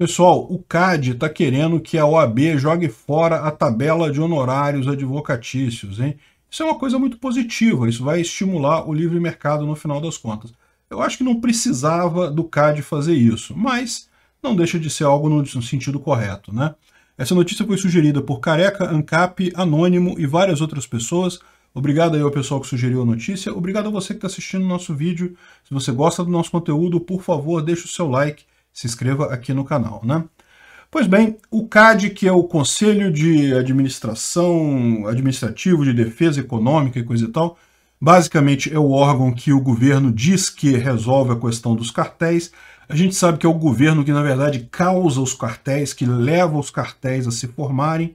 Pessoal, o CAD está querendo que a OAB jogue fora a tabela de honorários advocatícios, hein? Isso é uma coisa muito positiva, isso vai estimular o livre mercado no final das contas. Eu acho que não precisava do CAD fazer isso, mas não deixa de ser algo no sentido correto, né? Essa notícia foi sugerida por Careca, Ancap, Anônimo e várias outras pessoas. Obrigado aí ao pessoal que sugeriu a notícia. Obrigado a você que está assistindo o nosso vídeo. Se você gosta do nosso conteúdo, por favor, deixe o seu like se inscreva aqui no canal, né? Pois bem, o CAD, que é o Conselho de Administração Administrativo de Defesa Econômica e coisa e tal, basicamente é o órgão que o governo diz que resolve a questão dos cartéis. A gente sabe que é o governo que, na verdade, causa os cartéis, que leva os cartéis a se formarem,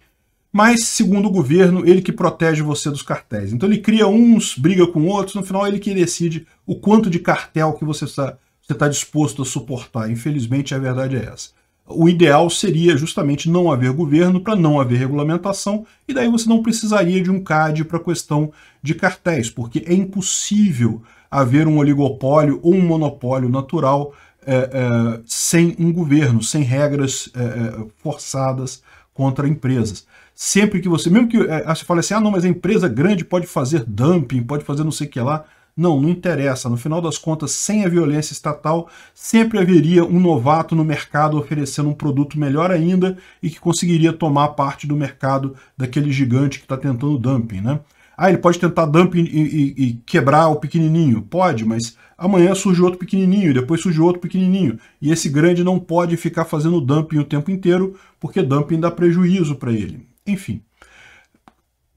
mas, segundo o governo, ele que protege você dos cartéis. Então ele cria uns, briga com outros, no final ele que decide o quanto de cartel que você está você está disposto a suportar. Infelizmente, a verdade é essa. O ideal seria justamente não haver governo para não haver regulamentação, e daí você não precisaria de um CAD para a questão de cartéis, porque é impossível haver um oligopólio ou um monopólio natural é, é, sem um governo, sem regras é, é forçadas contra empresas. Sempre que você, mesmo que é, você fale assim, ah não, mas a empresa grande pode fazer dumping, pode fazer não sei o que lá, não, não interessa. No final das contas, sem a violência estatal, sempre haveria um novato no mercado oferecendo um produto melhor ainda e que conseguiria tomar parte do mercado daquele gigante que está tentando dumping, né? Ah, ele pode tentar dumping e, e, e, quebrar o pequenininho? Pode, mas amanhã surge outro pequenininho, depois surge outro pequenininho. E esse grande não pode ficar fazendo dumping o tempo inteiro, porque dumping dá prejuízo para ele. Enfim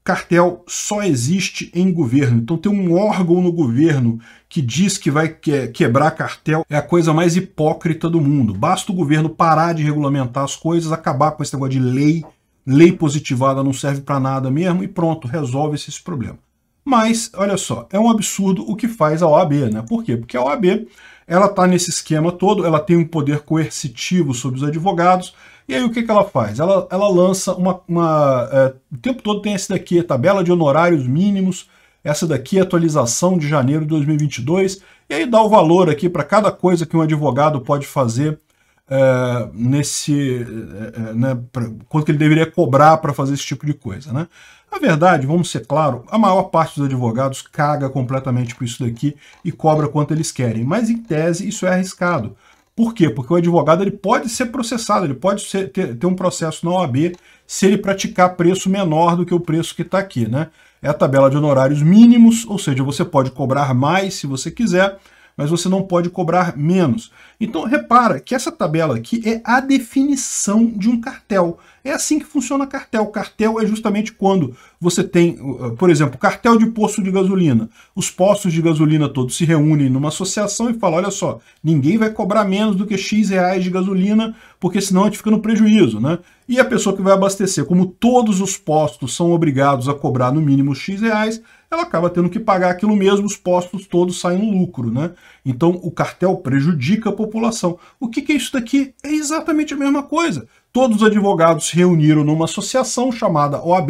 cartel só existe em governo. Então ter um órgão no governo que diz que vai quebrar cartel é a coisa mais hipócrita do mundo. Basta o governo parar de regulamentar as coisas, acabar com esse negócio de lei, lei positivada não serve para nada mesmo e pronto, resolve-se esse problema. Mas, olha só, é um absurdo o que faz a OAB, né? Por quê? Porque a OAB ela está nesse esquema todo, ela tem um poder coercitivo sobre os advogados, e aí o que, que ela faz? Ela, ela lança uma... uma é, o tempo todo tem esse daqui, tabela de honorários mínimos, essa daqui é atualização de janeiro de 2022, e aí dá o valor aqui para cada coisa que um advogado pode fazer é, nesse. É, é, né, pra, quanto que ele deveria cobrar para fazer esse tipo de coisa. Né? Na verdade, vamos ser claro, a maior parte dos advogados caga completamente por isso daqui e cobra quanto eles querem. Mas em tese isso é arriscado. Por quê? Porque o advogado ele pode ser processado, ele pode ser, ter, ter um processo na OAB se ele praticar preço menor do que o preço que está aqui. Né? É a tabela de honorários mínimos, ou seja, você pode cobrar mais se você quiser, mas você não pode cobrar menos. Então, repara que essa tabela aqui é a definição de um cartel. É assim que funciona cartel. Cartel é justamente quando você tem, por exemplo, cartel de posto de gasolina. Os postos de gasolina todos se reúnem numa associação e falam: olha só, ninguém vai cobrar menos do que X reais de gasolina, porque senão a gente fica no prejuízo, né? E a pessoa que vai abastecer, como todos os postos são obrigados a cobrar no mínimo X reais, ela acaba tendo que pagar aquilo mesmo, os postos todos saem no lucro, né? Então o cartel prejudica a população. O que, que é isso daqui? É exatamente a mesma coisa. Todos os advogados se reuniram numa associação chamada OAB,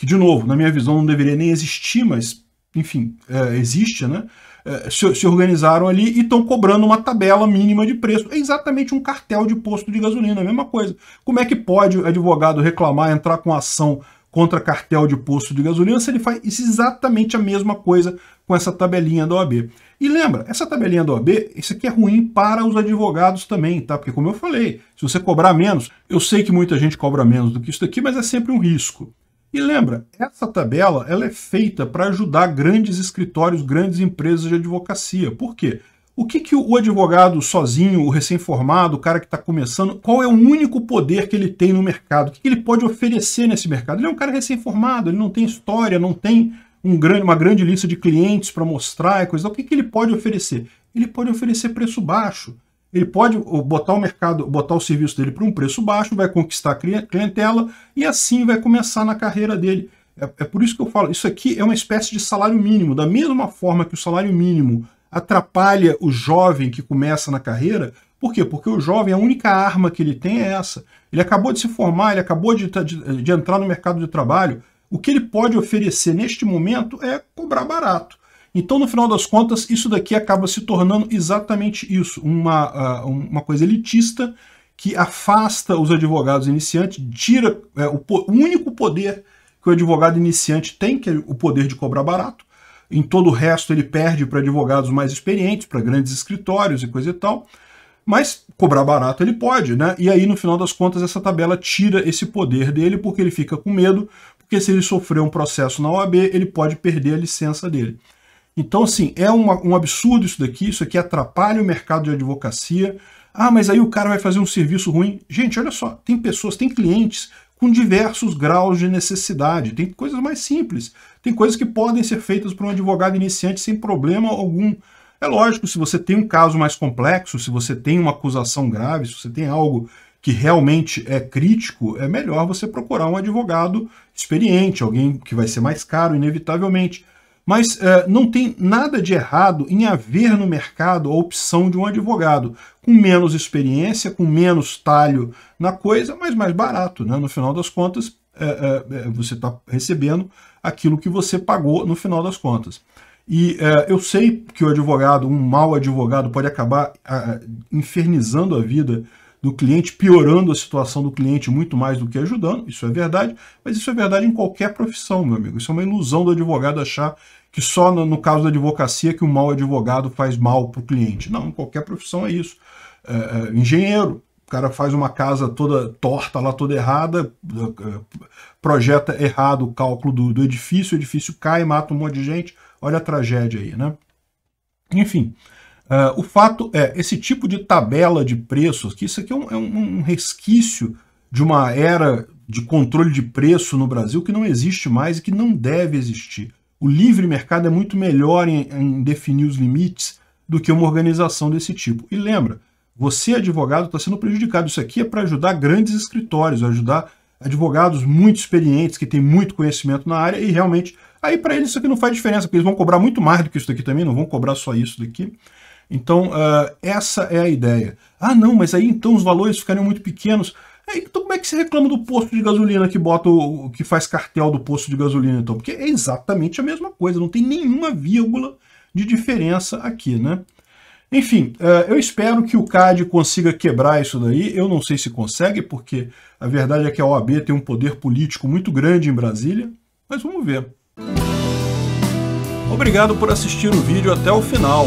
que de novo, na minha visão, não deveria nem existir, mas enfim, é, existe, né? É, se, se, organizaram ali e estão cobrando uma tabela mínima de preço. É exatamente um cartel de posto de gasolina, é a mesma coisa. Como é que pode o advogado reclamar, entrar com ação contra cartel de posto de gasolina se ele faz exatamente a mesma coisa com essa tabelinha da OAB? E lembra, essa tabelinha da OAB, isso aqui é ruim para os advogados também, tá? Porque como eu falei, se você cobrar menos, eu sei que muita gente cobra menos do que isso daqui, mas é sempre um risco. E lembra, essa tabela ela é feita para ajudar grandes escritórios, grandes empresas de advocacia. Por quê? O que, que o advogado sozinho, o recém-formado, o cara que está começando, qual é o único poder que ele tem no mercado? O que, que ele pode oferecer nesse mercado? Ele é um cara recém-formado, ele não tem história, não tem um grande, uma grande lista de clientes para mostrar e coisa. O que, que ele pode oferecer? Ele pode oferecer preço baixo ele pode botar o mercado, botar o serviço dele para um preço baixo, vai conquistar a clientela e assim vai começar na carreira dele. É, é, por isso que eu falo, isso aqui é uma espécie de salário mínimo. Da mesma forma que o salário mínimo atrapalha o jovem que começa na carreira, por quê? Porque o jovem, a única arma que ele tem é essa. Ele acabou de se formar, ele acabou de, de, de entrar no mercado de trabalho. O que ele pode oferecer neste momento é cobrar barato. Então, no final das contas, isso daqui acaba se tornando exatamente isso, uma, ah, uma coisa elitista que afasta os advogados iniciantes, tira é, o, o único poder que o advogado iniciante tem, que é o poder de cobrar barato. Em todo o resto ele perde para advogados mais experientes, para grandes escritórios e coisa e tal. Mas cobrar barato ele pode, né? E aí, no final das contas, essa tabela tira esse poder dele porque ele fica com medo, porque se ele sofrer um processo na OAB, ele pode perder a licença dele. Então, assim, é uma, um absurdo isso daqui, isso aqui atrapalha o mercado de advocacia. Ah, mas aí o cara vai fazer um serviço ruim. Gente, olha só, tem pessoas, tem clientes com diversos graus de necessidade. Tem coisas mais simples, tem coisas que podem ser feitas por um advogado iniciante sem problema algum. É lógico, se você tem um caso mais complexo, se você tem uma acusação grave, se você tem algo que realmente é crítico, é melhor você procurar um advogado experiente, alguém que vai ser mais caro, inevitavelmente. Mas eh, não tem nada de errado em haver no mercado a opção de um advogado com menos experiência, com menos talho na coisa, mas mais barato. Né? No final das contas, eh, eh, você está recebendo aquilo que você pagou no final das contas. E eu sei que o advogado, um mau advogado, pode acabar ah, infernizando a vida do cliente, piorando a situação do cliente muito mais do que ajudando, isso é verdade, mas isso é verdade em qualquer profissão, meu amigo. Isso é uma ilusão do advogado achar que só no, no caso da advocacia que o um mau advogado faz mal para o cliente. Não, em qualquer profissão é isso. É, é, engenheiro, o cara faz uma casa toda torta lá, toda errada, é, projeta errado o cálculo do, do edifício, o edifício cai, mata um monte de gente. Olha a tragédia aí, né? Enfim, Uh, o fato é, esse tipo de tabela de preços, que isso aqui é um, é um resquício de uma era de controle de preço no Brasil que não existe mais e que não deve existir. O livre mercado é muito melhor em, em definir os limites do que uma organização desse tipo. E lembra, você, advogado, está sendo prejudicado. Isso aqui é para ajudar grandes escritórios, ajudar advogados muito experientes, que têm muito conhecimento na área, e realmente, aí para eles isso aqui não faz diferença, porque eles vão cobrar muito mais do que isso daqui também, não vão cobrar só isso daqui. Então, uh, essa é a ideia. Ah, não, mas aí então os valores ficariam muito pequenos. É, então como é que você reclama do posto de gasolina que bota o que faz cartel do posto de gasolina então? Porque é exatamente a mesma coisa, não tem nenhuma vírgula de diferença aqui, né? Enfim, ah, eu espero que o CAD consiga quebrar isso daí. Eu não sei se consegue, porque a verdade é que a OAB tem um poder político muito grande em Brasília, mas vamos ver. Obrigado por assistir o vídeo até o final.